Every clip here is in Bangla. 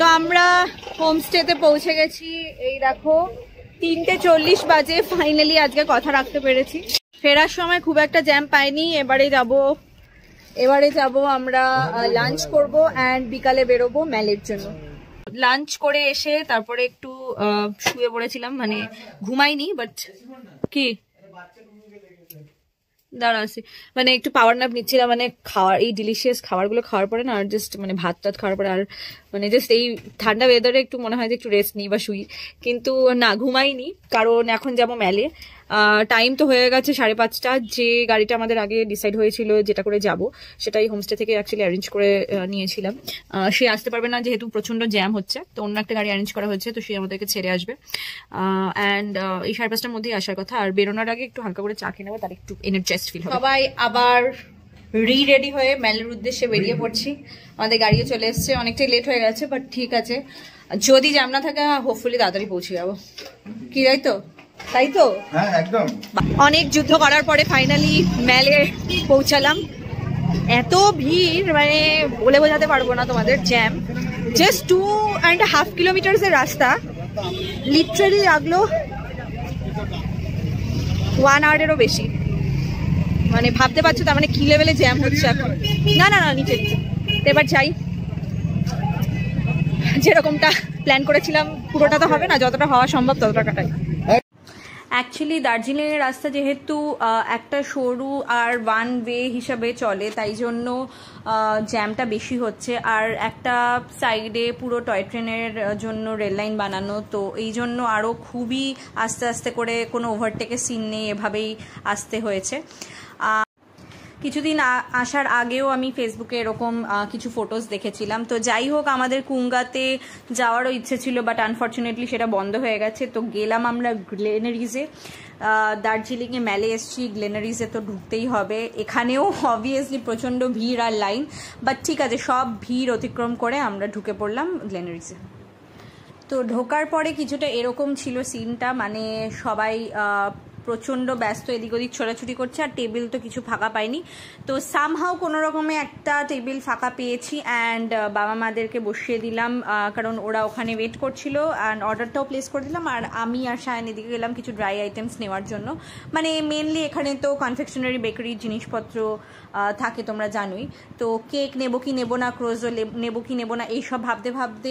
তো আমরা হোমস্টেতে পৌঁছে গেছি এই দেখো তিনটে চল্লিশ বাজে ফাইনালি আজকে কথা রাখতে পেরেছি ফেরার সময় খুব একটা জ্যাম পাইনি এবারে যাব এবারে যাব আমরা লাঞ্চ করব অ্যান্ড বিকালে বেরোবো ম্যালের জন্য লাঞ্চ করে এসে তারপরে একটু শুয়ে পড়েছিলাম মানে ঘুমাইনি বাট কি দাঁড়া মানে একটু পাওয়ার নাপ নিচ্ছিলাম মানে খাওয়ার এই ডিলিশিয়াস খাবারগুলো খাওয়ার পরে না আর জাস্ট মানে ভাত টাত খাওয়ার পরে আর মানে জাস্ট এই ঠান্ডা ওয়েদারে একটু মনে হয় যে একটু রেস্ট নিই বা শুই কিন্তু না ঘুমাইনি কারণ এখন যাবো মেলে টাইম তো হয়ে গেছে সাড়ে পাঁচটা যে গাড়িটা আমাদের আগে ডিসাইড হয়েছিল যেটা করে যাব সেটাই হোমস্টে থেকে অ্যাকচুয়ালি অ্যারেঞ্জ করে নিয়েছিলাম সে আসতে পারবে না যেহেতু প্রচণ্ড জ্যাম হচ্ছে তো অন্য একটা গাড়ি অ্যারেঞ্জ করা হয়েছে তো সে আমাদেরকে ছেড়ে আসবে অ্যান্ড এই সাড়ে পাঁচটার মধ্যেই আসার কথা আর বেরোনোর আগে একটু হালকা করে চা খেয়ে নেবো তার একটু এনার্জেস্ট ফিল হবে সবাই আবার রি রেডি হয়ে মেলের উদ্দেশ্যে বেরিয়ে পড়ছি আমাদের গাড়িও চলে এসছে অনেকটাই লেট হয়ে গেছে বাট ঠিক আছে যদি জ্যাম না থাকে হোপফুলি তাড়াতাড়ি পৌঁছে যাবো কি তাই তো তাই তো হ্যাঁ, অনেক যুদ্ধ করার পরে ফাইনালি মেলে পৌঁছালাম এত ভিড় মানে বলে বোঝাতে পারবো না তোমাদের jam just two and half kilometre এর রাস্তা লিটারেলি লাগলো ওয়ান এরও বেশি মানে ভাবতে পারছো তার মানে কি লেভেলে জ্যাম হচ্ছে এখন না না না নিচে এবার যাই যেরকমটা প্ল্যান করেছিলাম পুরোটা তো হবে না যতটা হওয়া সম্ভব ততটা কাটাই অ্যাকচুয়ালি দার্জিলিংয়ের রাস্তা যেহেতু একটা সরু আর ওয়ান ওয়ে হিসাবে চলে তাই জন্য জ্যামটা বেশি হচ্ছে আর একটা সাইডে পুরো টয় ট্রেনের জন্য রেল লাইন বানানো তো এই জন্য আরও খুবই আস্তে আস্তে করে কোনো ওভারটেকের সিন নেই এভাবেই আসতে হয়েছে কিছুদিন আসার আগেও আমি ফেসবুকে এরকম কিছু ফটোজ দেখেছিলাম তো যাই হোক আমাদের কুঙ্গাতে যাওয়ারও ইচ্ছে ছিল বাট আনফর্চুনেটলি সেটা বন্ধ হয়ে গেছে তো গেলাম আমরা গ্লেনারিজে দার্জিলিংয়ে মেলে এসছি গ্লেনারিজে তো ঢুকতেই হবে এখানেও অবভিয়াসলি প্রচণ্ড ভিড় আর লাইন বাট ঠিক আছে সব ভিড় অতিক্রম করে আমরা ঢুকে পড়লাম গ্লেনারিজে তো ঢোকার পরে কিছুটা এরকম ছিল সিনটা মানে সবাই প্রচণ্ড ব্যস্ত এদিক ওদিক ছোড়াছুটি করছে আর টেবিল তো কিছু ফাঁকা পাইনি তো সামহাও কোনো রকমে একটা টেবিল ফাঁকা পেয়েছি অ্যান্ড বাবা মাদেরকে বসিয়ে দিলাম কারণ ওরা ওখানে ওয়েট করছিল অ্যান্ড অর্ডারটাও প্লেস করে দিলাম আর আমি আর সায়ন এদিকে গেলাম কিছু ড্রাই আইটেমস নেওয়ার জন্য মানে মেনলি এখানে তো কনফেকশনারি বেকারির জিনিসপত্র থাকে তোমরা জানোই তো কেক নেবো কি নেবো না ক্রোজো নেবো কি নেবো না এইসব ভাবতে ভাবতে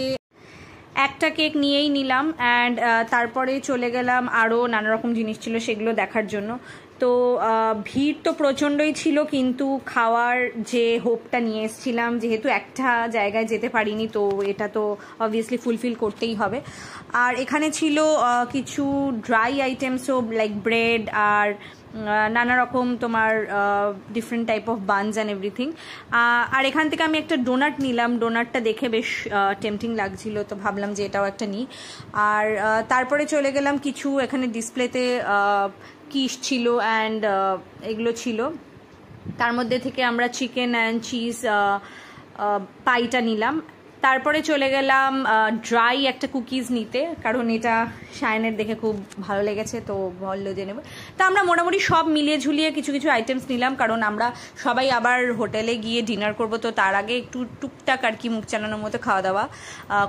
একটা কেক নিয়েই নিলাম অ্যান্ড তারপরে চলে গেলাম আরও নানা রকম জিনিস ছিল সেগুলো দেখার জন্য তো ভিড় তো প্রচণ্ডই ছিল কিন্তু খাওয়ার যে হোপটা নিয়ে এসেছিলাম যেহেতু একটা জায়গায় যেতে পারিনি তো এটা তো অবভিয়াসলি ফুলফিল করতেই হবে আর এখানে ছিল কিছু ড্রাই আইটেমসও লাইক ব্রেড আর নানা রকম তোমার different type of buns and everything আর এখান থেকে আমি একটা ডোনাট নিলাম ডোনাটটা দেখে বেশ টেম্পটিং লাগছিল তো ভাবলাম যে এটাও একটা নিই আর তারপরে চলে গেলাম কিছু এখানে ডিসপ্লেতে কিস ছিল অ্যান্ড এগুলো ছিল তার মধ্যে থেকে আমরা চিকেন অ্যান্ড চিজ পাইটা নিলাম তারপরে চলে গেলাম ড্রাই একটা কুকিজ নিতে কারণ এটা শাইনের দেখে খুব ভালো লেগেছে তো বললো যে নেব তা আমরা মোটামুটি সব মিলিয়ে ঝুলিয়ে কিছু কিছু আইটেমস নিলাম কারণ আমরা সবাই আবার হোটেলে গিয়ে ডিনার করব তো তার আগে একটু টুকটাক আর কি মুখ চালানোর মতো খাওয়া দাওয়া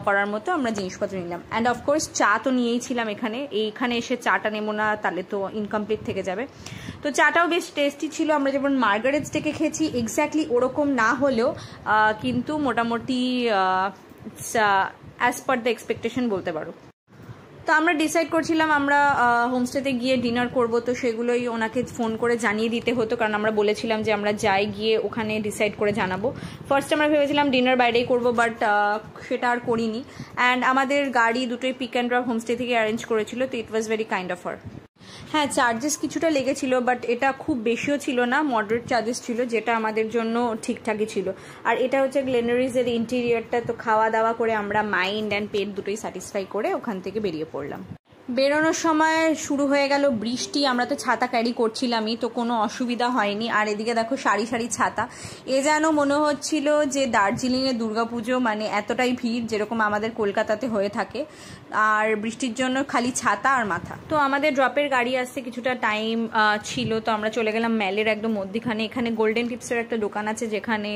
করার মতো আমরা জিনিসপত্র নিলাম অ্যান্ড অফকোর্স চা তো নিয়েই ছিলাম এখানে এইখানে এসে চাটা নেবো না তাহলে তো ইনকমপ্লিট থেকে যাবে তো চাটাও বেশ টেস্টি ছিল আমরা যেমন মার্গারেটস ডেকে খেয়েছি এক্স্যাক্টলি ওরকম না হলেও কিন্তু মোটামুটি অ্যাজ পার দ্য এক্সপেকটেশন বলতে পারো তো আমরা ডিসাইড করছিলাম আমরা হোমস্টেতে গিয়ে ডিনার করব তো সেগুলোই ওনাকে ফোন করে জানিয়ে দিতে হতো কারণ আমরা বলেছিলাম যে আমরা যাই গিয়ে ওখানে ডিসাইড করে জানাবো ফার্স্ট আমরা ভেবেছিলাম ডিনার বাইরেই করব বাট সেটা আর করিনি অ্যান্ড আমাদের গাড়ি দুটোই পিক অ্যান্ড ড্রপ হোমস্টে থেকে অ্যারেঞ্জ করেছিল তো it was very kind of her হ্যাঁ চার্জেস কিছুটা লেগেছিল বাট এটা খুব বেশিও ছিল না মডারেট চার্জেস ছিল যেটা আমাদের জন্য ঠিকঠাকই ছিল আর এটা হচ্ছে গ্লেনারিজের ইন্টিরিয়ারটা তো খাওয়া দাওয়া করে আমরা মাইন্ড অ্যান্ড পেট দুটোই স্যাটিসফাই করে ওখান থেকে বেরিয়ে পড়লাম বেরোনোর সময় শুরু হয়ে গেল বৃষ্টি আমরা তো ছাতা ক্যারি করছিলামই তো কোনো অসুবিধা হয়নি আর এদিকে দেখো সারি সারি ছাতা এ যেন মনে হচ্ছিল যে দার্জিলিংয়ে দুর্গাপুজো মানে এতটাই ভিড় যেরকম আমাদের কলকাতাতে হয়ে থাকে আর বৃষ্টির জন্য খালি ছাতা আর মাথা তো আমাদের ড্রপের গাড়ি আসতে কিছুটা টাইম ছিল তো আমরা চলে গেলাম ম্যালের একদম মধ্যিখানে এখানে গোল্ডেন টিপসের একটা দোকান আছে যেখানে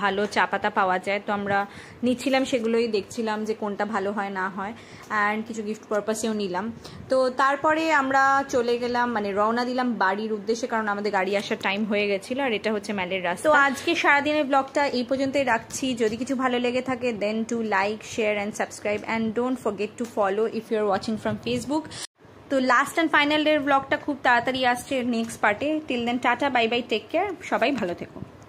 ভালো চা পাতা পাওয়া যায় তো আমরা নিচ্ছিলাম সেগুলোই দেখছিলাম যে কোনটা ভালো হয় না হয় অ্যান্ড কিছু গিফট পারপাসেও নিলাম তো তারপরে আমরা চলে গেলাম মানে রওনা দিলাম বাড়ির উদ্দেশ্যে কারণ আমাদের গাড়ি আসার টাইম হয়ে গেছিলো আর এটা হচ্ছে ম্যালের রাস্তা তো আজকে সারাদিনের ব্লগটা এই পর্যন্তই রাখছি যদি কিছু ভালো লেগে থাকে then to like share and subscribe and don't forget to follow if you are watching from Facebook তো লাস্ট অ্যান্ড ফাইনাল ডের ব্লগটা খুব তাড়াতাড়ি আসছে নেক্সট পার্টে till then tata bye bye take care সবাই ভালো থেকো